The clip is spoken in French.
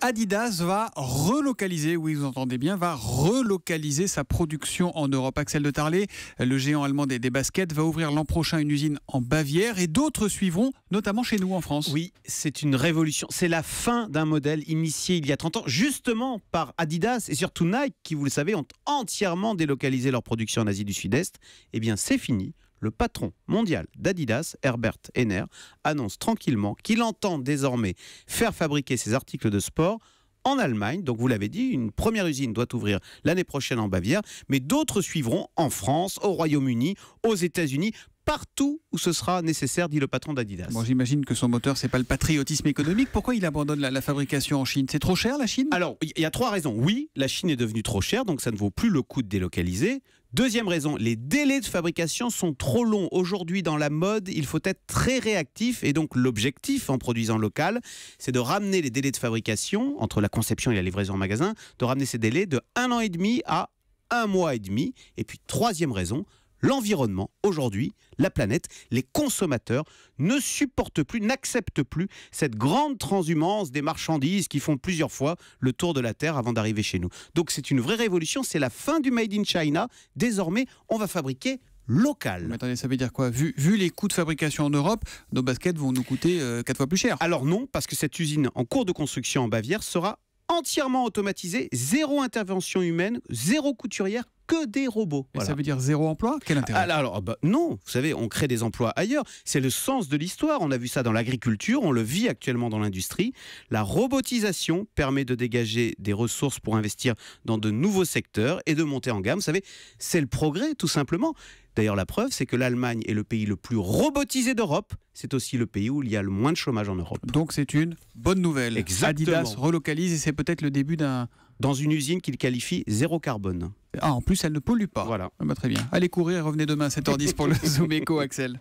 Adidas va relocaliser, oui vous entendez bien, va relocaliser sa production en Europe. Axel de Tarlé, le géant allemand des, des baskets, va ouvrir l'an prochain une usine en Bavière et d'autres suivront, notamment chez nous en France. Oui, c'est une révolution. C'est la fin d'un modèle initié il y a 30 ans, justement par Adidas et surtout Nike, qui, vous le savez, ont entièrement délocalisé leur production en Asie du Sud-Est. Eh bien, c'est fini le patron mondial d'Adidas, Herbert Henner, annonce tranquillement qu'il entend désormais faire fabriquer ses articles de sport en Allemagne. Donc vous l'avez dit, une première usine doit ouvrir l'année prochaine en Bavière, mais d'autres suivront en France, au Royaume-Uni, aux États-Unis, partout où ce sera nécessaire, dit le patron d'Adidas. j'imagine que son moteur, c'est pas le patriotisme économique. Pourquoi il abandonne la, fabrication en Chine C'est trop cher la Chine Alors, il y a trois raisons. Oui, la Chine est devenue trop chère, donc ça ne vaut plus le coup de délocaliser. Deuxième raison, les délais de fabrication sont trop longs. Aujourd'hui, dans la mode, il faut être très réactif et donc l'objectif en produisant local, c'est de ramener les délais de fabrication entre la conception et la livraison en magasin, de ramener ces délais de un an et demi à un mois et demi. Et puis troisième raison, l'environnement, aujourd'hui, la planète, les consommateurs ne supportent plus, n'acceptent plus cette grande transhumance des marchandises qui font plusieurs fois le tour de la Terre avant d'arriver chez nous. Donc c'est une vraie révolution, c'est la fin du Made in China. Désormais, on va fabriquer local. Mais attendez, ça veut dire quoi vu, les coûts de fabrication en Europe, nos baskets vont nous coûter euh, quatre 4 fois plus cher. Alors non, parce que cette usine en cours de construction en Bavière sera entièrement automatisée, zéro intervention humaine, zéro couturière, que des robots. ça veut dire zéro emploi Quel intérêt Alors, ah bah, non, vous savez, on crée des emplois ailleurs. C'est le sens de l'histoire. On a vu ça dans l'agriculture, on le vit actuellement dans l'industrie. La robotisation permet de dégager des ressources pour investir dans de nouveaux secteurs et de monter en gamme. Vous savez, c'est le progrès, tout simplement. D'ailleurs, la preuve, c'est que l'Allemagne est le pays le plus robotisé d'Europe c'est aussi le pays où il y a le moins de chômage en Europe. Donc c'est une bonne nouvelle. Adidas relocalise et c'est peut-être le début d'un... Dans une usine qu'il qualifie zéro carbone. Ah, en plus, elle ne pollue pas. Voilà. Ah, bah, très bien. Allez courir et revenez demain à 7h10 pour le Zoom Eco, Axel.